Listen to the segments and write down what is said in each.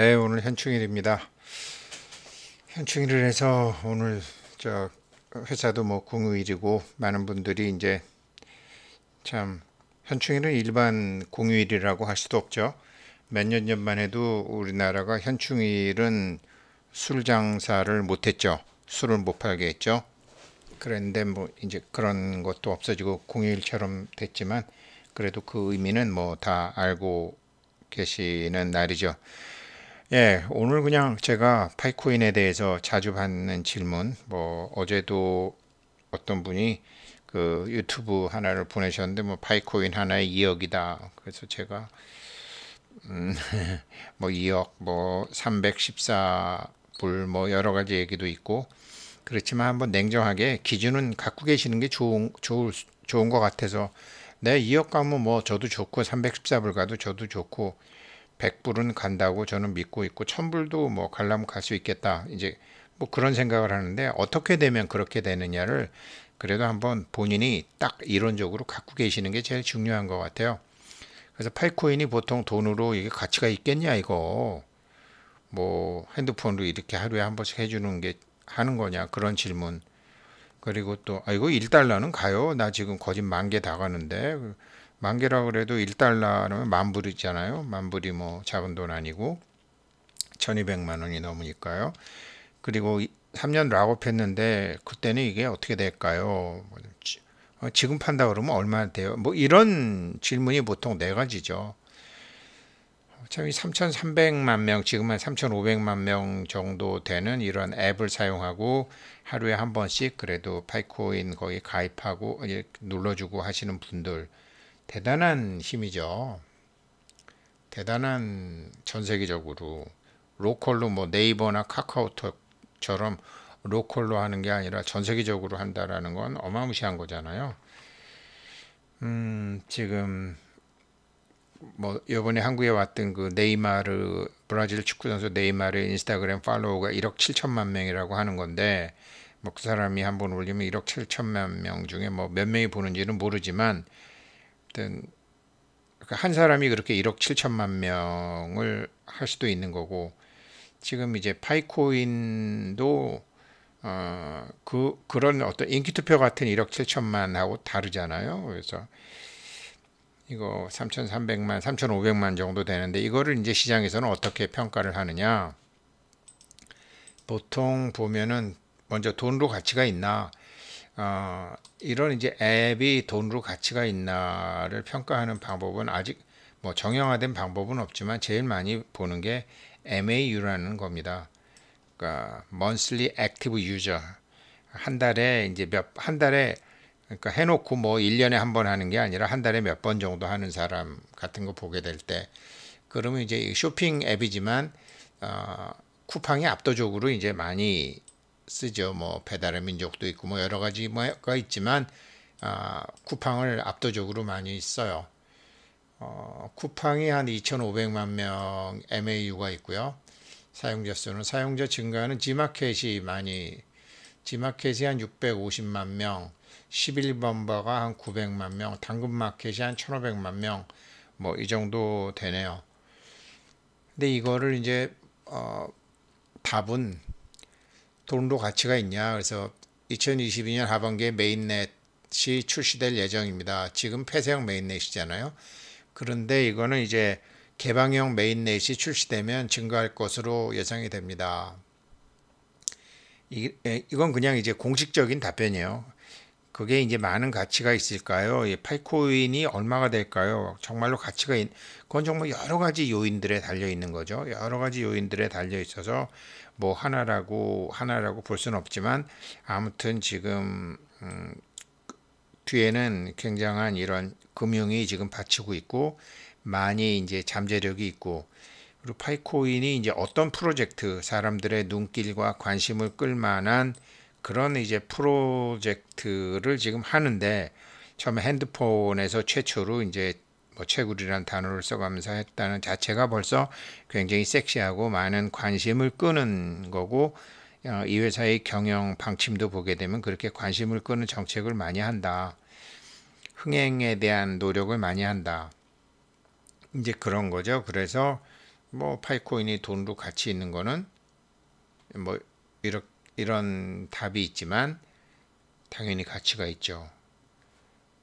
네, 오늘 현충일입니다. 현충일을 해서 오늘 저 회사도 뭐 공휴일이고 많은 분들이 이제 참 현충일은 일반 공휴일이라고 할 수도 없죠. 몇 년 전만 해도 우리나라가 현충일은 술 장사를 못했죠. 술을 못 팔게 했죠. 그런데 뭐 이제 그런 것도 없어지고 공휴일처럼 됐지만 그래도 그 의미는 뭐 다 알고 계시는 날이죠. 예, 오늘 그냥 제가 파이코인에 대해서 자주 받는 질문, 뭐 어제도 어떤 분이 그 유튜브 하나를 보내셨는데 뭐 파이코인 하나에 2억이다. 그래서 제가 음, 뭐 2억 뭐 314불 뭐 여러 가지 얘기도 있고 그렇지만 한번 냉정하게 기준은 갖고 계시는 게 좋은 좋을 좋은 것 같아서 내 2억 가면 뭐 저도 좋고 314불 가도 저도 좋고 백불은 간다고 저는 믿고 있고 천불도 뭐 갈라면 갈 수 있겠다. 이제 뭐 그런 생각을 하는데 어떻게 되면 그렇게 되느냐를 그래도 한번 본인이 딱 이론적으로 갖고 계시는 게 제일 중요한 것 같아요. 그래서 팔코인이 보통 돈으로 이게 가치가 있겠냐 이거 뭐 핸드폰으로 이렇게 하루에 한 번씩 해주는 게 하는 거냐 그런 질문 그리고 또아 이거 1달러는 가요 나 지금 거진 만 개 다 가는데 만 개라고 그래도 1달러라면 만 불이잖아요. 만 불이 뭐 작은 돈 아니고 1200만 원이 넘으니까요. 그리고 3년 락업했는데 그때는 이게 어떻게 될까요? 뭐 어, 지금 판다 그러면 얼마나 돼요? 뭐 이런 질문이 보통 네 가지죠. 참이 3,300만 명, 지금 한 3,500만 명 정도 되는 이런 앱을 사용하고 하루에 한 번씩 그래도 파이코인 거기 가입하고 눌러주고 하시는 분들 대단한 힘이죠. 대단한 전 세계적으로 로컬로 뭐 네이버나 카카오톡처럼 로컬로 하는 게 아니라 전 세계적으로 한다라는 건 어마무시한 거잖아요. 음, 지금 뭐요번에 한국에 왔던 그 네이마르 브라질 축구 선수 네이마르 인스타그램 팔로우가 1억 7천만 명이라고 하는 건데 뭐그 사람이 한번 올리면 1억 7천만 명 중에 뭐 몇 명이 보는지는 모르지만 어쨌든 그러니까 한 사람이 그렇게 1억 7천만 명을 할 수도 있는 거고 지금 이제 파이코인도 어, 그 그런 어떤 인기 투표 같은 1억 7천만하고 다르잖아요. 그래서 이거 3,300만, 3,500만 정도 되는데 이거를 이제 시장에서는 어떻게 평가를 하느냐? 보통 보면은 먼저 돈으로 가치가 있나? 어, 이런 이제 앱이 돈으로 가치가 있나를 평가하는 방법은 아직 뭐 정형화된 방법은 없지만 제일 많이 보는 게 MAU라는 겁니다. 그러니까 monthly active user 한 달에 이제 몇 한 달에 그러니까 해놓고 뭐 1년에 한 번 하는 게 아니라 한 달에 몇 번 정도 하는 사람 같은 거 보게 될 때 그러면 이제 쇼핑 앱이지만 어, 쿠팡이 압도적으로 이제 많이 쓰죠. 뭐 배달의 민족도 있고 뭐 여러 가지가 있지만 아, 쿠팡을 압도적으로 많이 써요. 어, 쿠팡이 한 2,500만 명 MAU가 있고요. 사용자 수는 사용자 증가는 지마켓이 많이 지마켓이 한 650만 명, 11번버가 한 900만 명, 당근마켓이 한 1,500만 명, 뭐 이 정도 되네요. 근데 이거를 이제 어, 답은 돈으로 가치가 있냐? 그래서 2022년 하반기에 메인넷이 출시될 예정입니다. 지금 폐쇄형 메인넷이잖아요. 그런데 이거는 이제 개방형 메인넷이 출시되면 증가할 것으로 예상이 됩니다. 이, 예, 건 그냥 이제 공식적인 답변이에요. 그게 이제 많은 가치가 있을까요? 이파이코인이 예, 얼마가 될까요? 정말로 가치가 있, 그건 정말 여러 가지 요인들에 달려 있는 거죠. 여러 가지 요인들에 달려 있어서 뭐 하나라고 하나라고 볼 수는 없지만 아무튼 지금 음, 뒤에는 굉장한 이런 금융이 지금 받치고 있고 많이 이제 잠재력이 있고 그리고 파이코인이 이제 어떤 프로젝트 사람들의 눈길과 관심을 끌 만한 그런 이제 프로젝트를 지금 하는데 처음에 핸드폰에서 최초로 이제 뭐채굴이라는 단어를 써가면서 했다는 자체가 벌써 굉장히 섹시하고 많은 관심을 끄는 거고 어, 이 회사의 경영 방침도 보게 되면 그렇게 관심을 끄는 정책을 많이 한다. 흥행에 대한 노력을 많이 한다. 이제 그런 거죠. 그래서 뭐 파이코인이 돈으로 가치 있는 거는 뭐 이렇게 이런 답이 있지만 당연히 가치가 있죠.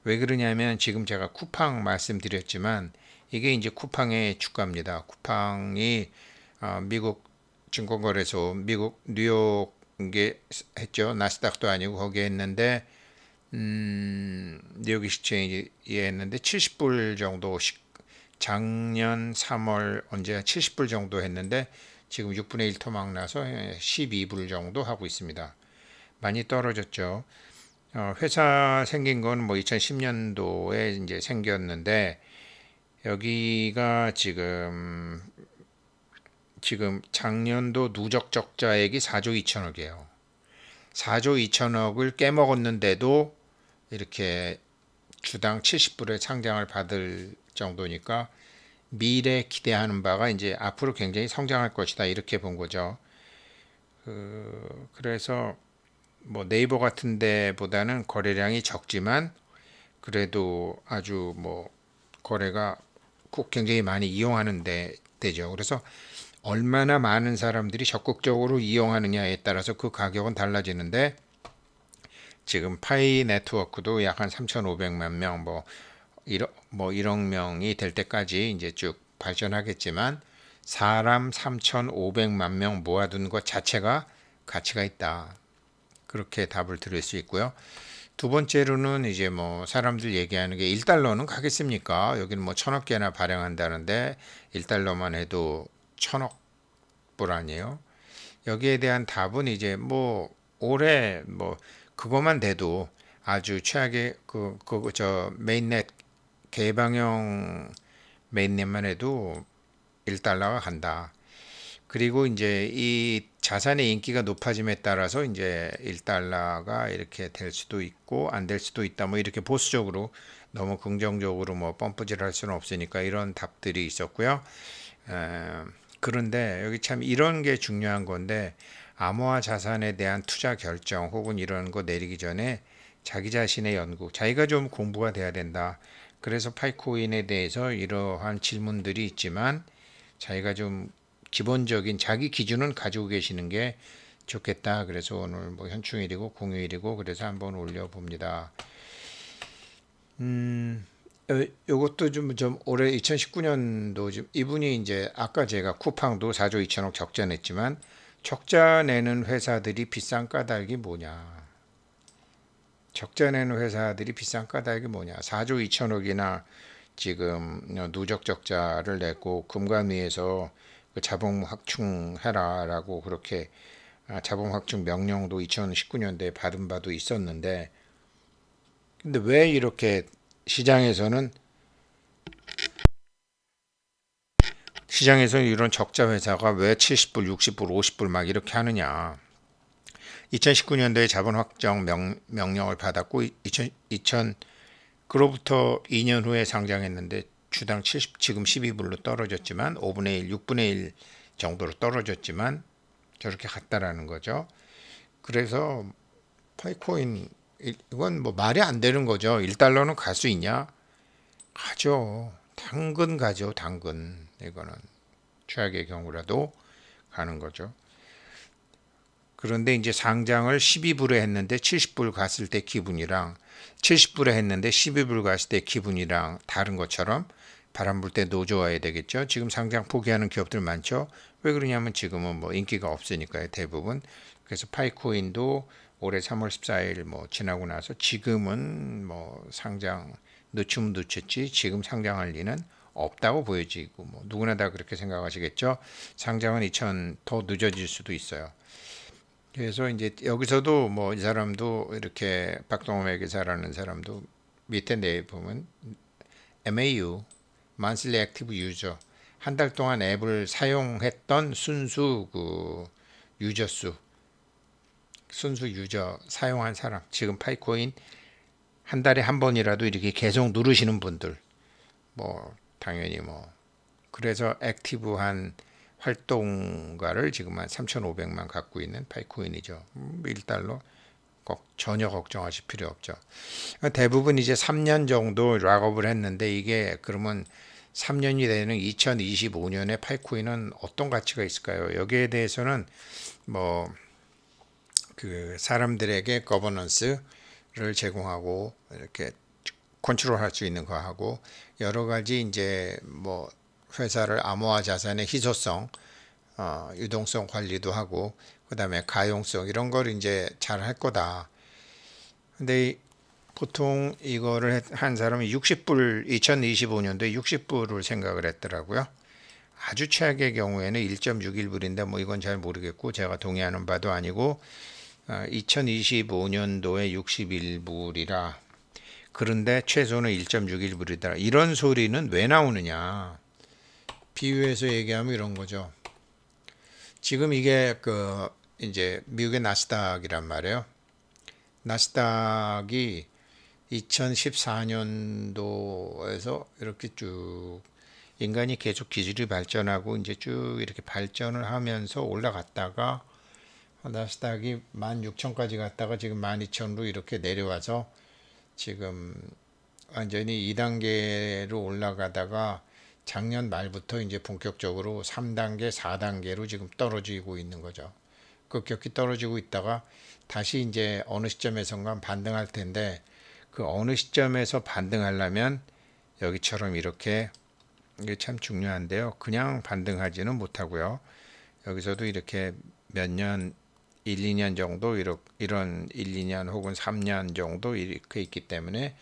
왜 그러냐면 지금 제가 쿠팡 말씀드렸지만 이게 이제 쿠팡의 주가입니다. 쿠팡이 어, 미국 증권거래소 미국 뉴욕에 했죠. 나스닥도 아니고 거기에 했는데 음, 뉴욕 시체에 했는데 70불 정도 작년 3월 언제 70불 정도 했는데 지금 6분의 1 토막 나서 12불 정도 하고 있습니다. 많이 떨어졌죠. 어, 회사 생긴 건 뭐 2010년도에 이제 생겼는데 여기가 지금 지금 작년도 누적 적자액이 4조 2천억이에요. 4조 2천억을 깨먹었는데도 이렇게 주당 70불의 상장을 받을 정도니까 미래 기대하는 바가 이제 앞으로 굉장히 성장할 것이다 이렇게 본 거죠. 그, 그래서 뭐 네이버 같은 데보다는 거래량이 적지만 그래도 아주 뭐 거래가 꼭 굉장히 많이 이용하는 데 되죠. 그래서 얼마나 많은 사람들이 적극적으로 이용하느냐에 따라서 그 가격은 달라지는데 지금 파이 네트워크도 약 한 3,500만 명, 뭐 1억, 뭐 1억 명이 될 때까지 이제 쭉 발전하겠지만 사람 3,500만 명 모아둔 것 자체가 가치가 있다. 그렇게 답을 드릴 수 있고요. 두 번째로는 이제 뭐 사람들 얘기하는 게 1달러는 가겠습니까? 여기는 뭐 천억 개나 발행한다는데 1달러만 해도 천억 불 아니에요. 여기에 대한 답은 이제 뭐 올해 뭐 그것만 돼도 아주 최악의 그 그 저 메인넷 개방형 메인넷만 해도 1달러가 간다. 그리고 이제 이 자산의 인기가 높아짐에 따라서 이제 1달러가 이렇게 될 수도 있고 안 될 수도 있다. 뭐 이렇게 보수적으로 너무 긍정적으로 뭐 펌프질 할 수는 없으니까 이런 답들이 있었고요. 에, 그런데 여기 참 이런 게 중요한 건데 암호화 자산에 대한 투자 결정 혹은 이런 거 내리기 전에 자기 자신의 연구, 자기가 좀 공부가 돼야 된다. 그래서 파이코인에 대해서 이러한 질문들이 있지만 자기가 좀 기본적인 자기 기준은 가지고 계시는 게 좋겠다. 그래서 오늘 뭐 현충일이고 공휴일이고 그래서 한번 올려봅니다. 음, 요것도 좀, 좀 올해 2019년도 좀 이분이 이제 아까 제가 쿠팡도 4조 2천억 적자 냈지만 적자 내는 회사들이 비싼 까닭이 뭐냐. 적자 내는 회사들이 비싼 까닭이 뭐냐. 4조 2천억이나 지금 누적 적자를 냈고 금관위에서그 자본 확충해라라고 그렇게 아, 자본 확충 명령도 2019년도에 받은 바도 있었는데 근데 왜 이렇게 시장에서는 시장에서 이런 적자 회사가 왜 70불, 60불, 50불 막 이렇게 하느냐. 2019년도에 자본 확정 명, 령을 받았고 2000, 2000 그로부터 2년 후에 상장했는데 주당 70 지금 12불로 떨어졌지만 5분의 1, 6분의 1 정도로 떨어졌지만 저렇게 갔다라는 거죠. 그래서 파이코인 이건 뭐 말이 안 되는 거죠. 1달러는 갈 수 있냐? 가죠. 당근 가죠. 당근. 이거는 최악의 경우라도 가는 거죠. 그런데 이제 상장을 12불에 했는데 70불 갔을 때 기분이랑 70불에 했는데 12불 갔을 때 기분이랑 다른 것처럼 바람 불 때 노조와야 되겠죠. 지금 상장 포기하는 기업들 많죠. 왜 그러냐면 지금은 뭐 인기가 없으니까요. 대부분. 그래서 파이코인도 올해 3월 14일 뭐 지나고 나서 지금은 뭐 상장 늦춤 늦췄지 지금 상장할 리는 없다고 보여지고 뭐 누구나 다 그렇게 생각하시겠죠. 상장은 2000 더 늦어질 수도 있어요. 그래서 이제 여기서도 뭐 이 사람도 이렇게 박동호에게 잘하는 사람도 밑에 내 보면 MAU (Monthly Active User) 한달 동안 앱을 사용했던 순수 그 유저 수 순수 유저 사용한 사람 지금 파이코인 한 달에 한 번이라도 이렇게 계속 누르시는 분들 뭐 당연히 뭐 그래서 액티브한 활동가를 지금 한 3,500만 갖고 있는 파이코인이죠. 1달러 음, 전혀 걱정하실 필요 없죠. 대부분 이제 3년 정도 락업을 했는데 이게 그러면 3년이 되는 2025년에 파이코인은 어떤 가치가 있을까요? 여기에 대해서는 뭐 그 사람들에게 거버넌스를 제공하고 이렇게 컨트롤할 수 있는 거 하고 여러 가지 이제 뭐 회사를 암호화 자산의 희소성, 어, 유동성 관리도 하고 그다음에 가용성 이런 걸 이제 잘 할 거다. 근데 보통 이거를 한 사람이 60불 2025년도에 60불을 생각을 했더라고요. 아주 최악의 경우에는 1.61불인데 뭐 이건 잘 모르겠고 제가 동의하는 바도 아니고 2025년도에 어, 61불이라 그런데 최소는 1.61불이다. 이런 소리는 왜 나오느냐? 비유해서 얘기하면 이런 거죠. 지금 이게 그 이제 미국의 나스닥이란 말이에요. 나스닥이 2014년도에서 이렇게 쭉 인간이 계속 기술이 발전하고 이제 쭉 이렇게 발전을 하면서 올라갔다가 나스닥이 16,000까지 갔다가 지금 12,000로 이렇게 내려와서 지금 완전히 2단계로 올라가다가 작년 말부터 이제 본격적으로 3단계, 4단계로 지금 떨어지고 있는 거죠. 급격히 떨어지고 있다가 다시 이제 어느 시점에선가 반등할 텐데 그 어느 시점에서 반등하려면 여기처럼 이렇게 이게 참 중요한데요. 그냥 반등하지는 못하고요. 여기서도 이렇게 몇 년, 1, 2년 정도 이렇게, 이런 1, 2년 혹은 3년 정도 이렇게 있기 때문에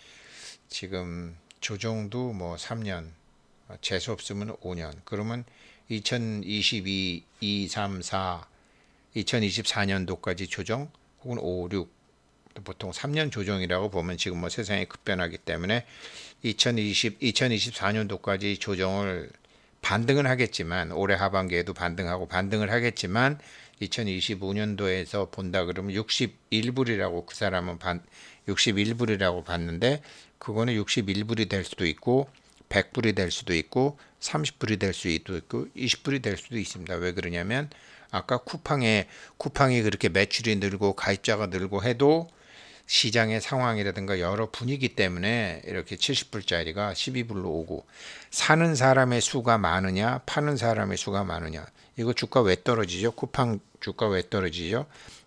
지금 조정도 뭐 3년 아, 재수 없으면 5년. 그러면 2022, 2, 3, 4, 2024년도까지 조정 혹은 5, 6 보통 3년 조정이라고 보면 지금 뭐 세상이 급변하기 때문에 2020, 2024년도까지 조정을 반등은 하겠지만 올해 하반기에도 반등하고 반등을 하겠지만 2025년도에서 본다 그러면 61불이라고 그 사람은 반 61불이라고 봤는데 그거는 61불이 될 수도 있고 100불이 될 수도 있고 30불이 될 수도 있고 20불이 될 수도 있습니다. 왜 그러냐면 아까 쿠팡에 쿠팡이 그렇게 매출이 늘고 가입자가 늘고 해도 시장의 상황이라든가 여러 분위기 때문에 이렇게 70불짜리가 12불로 오고 사는 사람의 수가 많으냐 파는 사람의 수가 많으냐 이거 주가 왜 떨어지죠? 쿠팡 주가 왜 떨어지죠?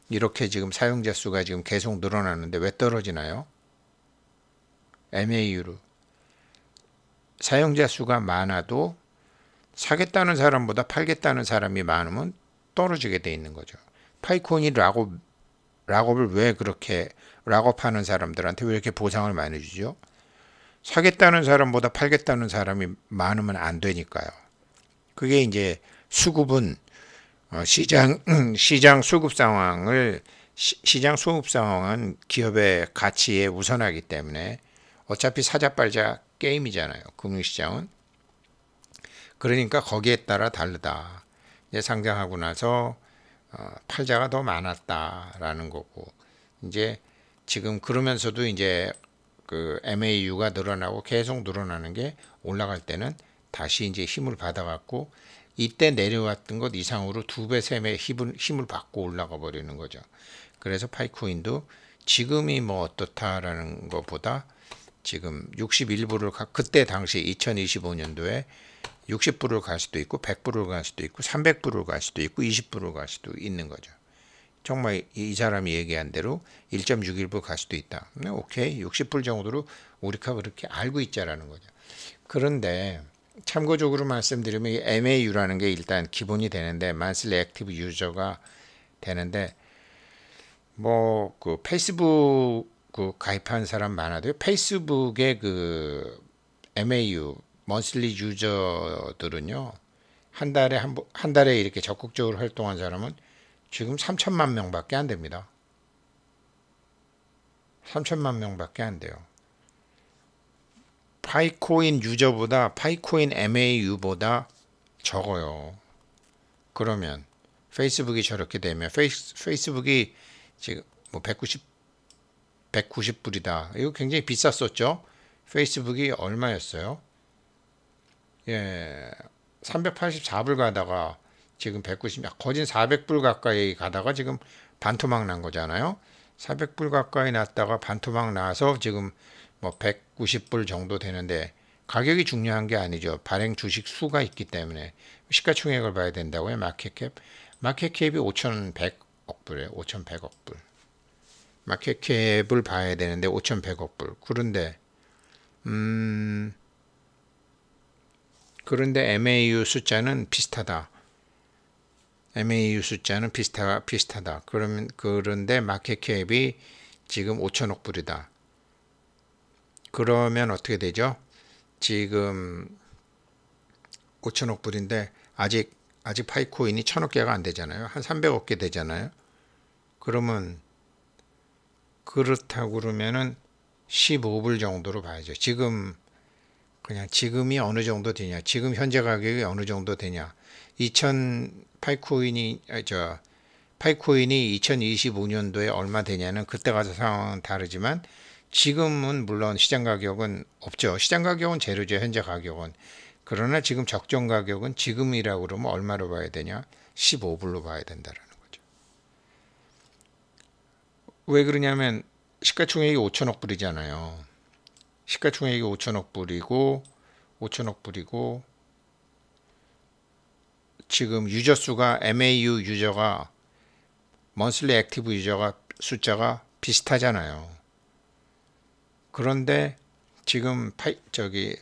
이렇게 지금 사용자 수가 지금 계속 늘어나는데 왜 떨어지나요? MAU로 사용자 수가 많아도 사겠다는 사람보다 팔겠다는 사람이 많으면 떨어지게 돼 있는 거죠. 파이콘이 락업, 락업을 왜 그렇게 락업하는 사람들한테 왜 이렇게 보상을 많이 주죠? 사겠다는 사람보다 팔겠다는 사람이 많으면 안 되니까요. 그게 이제 수급은 어, 시장 시장 수급 상황을 시, 장 수급 상황은 기업의 가치에 우선하기 때문에 어차피 사자 빨자 게임이잖아요. 금융시장은. 그러니까 거기에 따라 다르다. 이제 상장하고 나서 어, 팔자가 더 많았다라는 거고 이제 지금 그러면서도 이제 그 MAU가 늘어나고 계속 늘어나는 게 올라갈 때는 다시 이제 힘을 받아갖고 이때 내려왔던 것 이상으로 두 배, 세배 힘을, 힘을 받고 올라가 버리는 거죠. 그래서 파이코인도 지금이 뭐 어떻다라는 것보다 지금 61불을 가, 그때 당시 2025년도에 60불을 갈 수도 있고 100불을 갈 수도 있고 300불을 갈 수도 있고 20불을 갈 수도 있는 거죠. 정말 이 사람이 얘기한 대로 1.61불 갈 수도 있다. 네, 오케이 60불 정도로 우리가 그렇게 알고 있자라는 거죠. 그런데 참고적으로 말씀드리면 이 MAU라는 게 일단 기본이 되는데 만슬리 액티브 유저가 되는데 뭐 그 페이스북 자 그 가입한 사람 많아도 페이스북의 그 MAU 먼슬리 유저들은요 한 달에 한, 한 달에 이렇게 적극적으로 활동한 사람은 지금 3천만 명밖에 안 됩니다. 3천만 명밖에 안 돼요. 파이코인 유저보다 파이코인 MAU보다 적어요. 그러면 페이스북이 저렇게 되면 페이스, 북이 지금 뭐190 190불이다. 이거 굉장히 비쌌었죠. 페이스북이 얼마였어요? 예, 384불 가다가 지금 190, 아, 거진 400불 가까이 가다가 지금 반토막 난 거잖아요. 400불 가까이 났다가 반토막 나서 지금 뭐 190불 정도 되는데 가격이 중요한 게 아니죠. 발행 주식 수가 있기 때문에 시가총액을 봐야 된다고요. 마켓캡. 마켓캡이 5,100억 불에 5,100억 불. 마켓캡을 봐야 되는데 5,100억 불. 그런데 음 그런데 MAU 숫자는 비슷하다. MAU 숫자는 비슷하, 비슷하다. 그러면 그런데 마켓캡이 지금 5천억 불이다. 그러면 어떻게 되죠? 지금 5천억 불인데 아직 아직 파이코인이 천억 개가 안 되잖아요. 한 300억 개 되잖아요. 그러면 그렇다고 그러면은 15불 정도로 봐야죠. 지금 그냥 지금이 어느 정도 되냐? 지금 현재 가격이 어느 정도 되냐? 2000 파이코인이 아, 저 파이코인이 2025년도에 얼마 되냐는 그때 가서 상황은 다르지만 지금은 물론 시장 가격은 없죠. 시장 가격은 제로죠. 현재 가격은. 그러나 지금 적정 가격은 지금이라고 그러면 얼마로 봐야 되냐? 15불로 봐야 된다는 왜 그러냐면 시가총액이 5천억 불이잖아요. 시가총액이 5천억 불이고 5천억 불이고 지금 유저 수가 MAU 유저가 먼슬리 액티브 유저가 숫자가 비슷하잖아요. 그런데 지금 파, 저기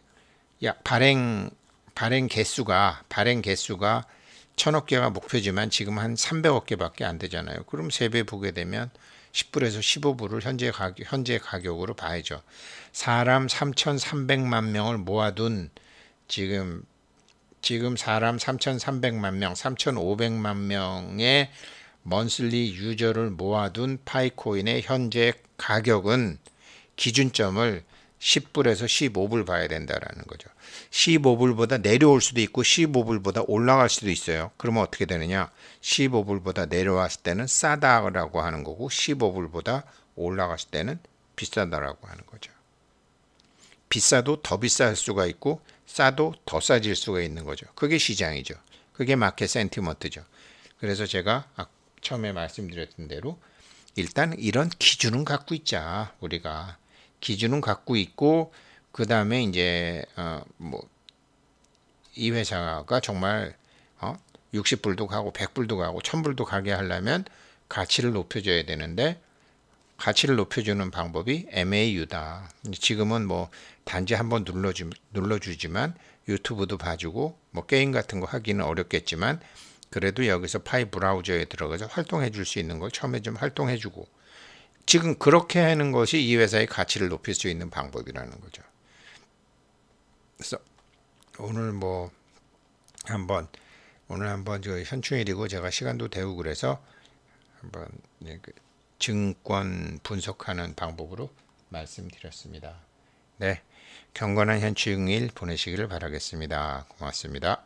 야, 발행 발행 개수가 발행 개수가 천억 개가 목표지만 지금 한 300억 개밖에 안 되잖아요. 그럼 세 배 보게 되면 10불에서 15불을 현재 가격, 현재 가격으로 봐야죠. 사람 3,300만 명을 모아둔 지금 지금 사람 3,300만 명, 3,500만 명의 먼슬리 유저를 모아둔 파이코인의 현재 가격은 기준점을 10불에서 15불 봐야 된다라는 거죠. 15불보다 내려올 수도 있고 15불보다 올라갈 수도 있어요. 그러면 어떻게 되느냐? 15불보다 내려왔을 때는 싸다라고 하는 거고 15불보다 올라갔을 때는 비싸다라고 하는 거죠. 비싸도 더 비쌀 수가 있고 싸도 더 싸질 수가 있는 거죠. 그게 시장이죠. 그게 마켓 센티먼트죠. 그래서 제가 아, 처음에 말씀드렸던 대로 일단 이런 기준은 갖고 있자 우리가 기준은 갖고 있고 그 다음에 이제 어, 뭐이 회사가 정말 어, 60불도 가고 100불도 가고 1000불도 가게 하려면 가치를 높여줘야 되는데 가치를 높여주는 방법이 MAU다. 지금은 뭐 단지 한번 눌러주, 눌러주지만 유튜브도 봐주고 뭐 게임 같은 거 하기는 어렵겠지만 그래도 여기서 파이 브라우저에 들어가서 활동해 줄 수 있는 걸 처음에 좀 활동해 주고 지금 그렇게 하는 것이 이 회사의 가치를 높일 수 있는 방법이라는 거죠. 그래서 오늘 뭐 한번 오늘 한번 저 현충일이고 제가 시간도 되고 그래서 한번 예, 그 증권 분석하는 방법으로 말씀드렸습니다. 네, 경건한 현충일 보내시기를 바라겠습니다. 고맙습니다.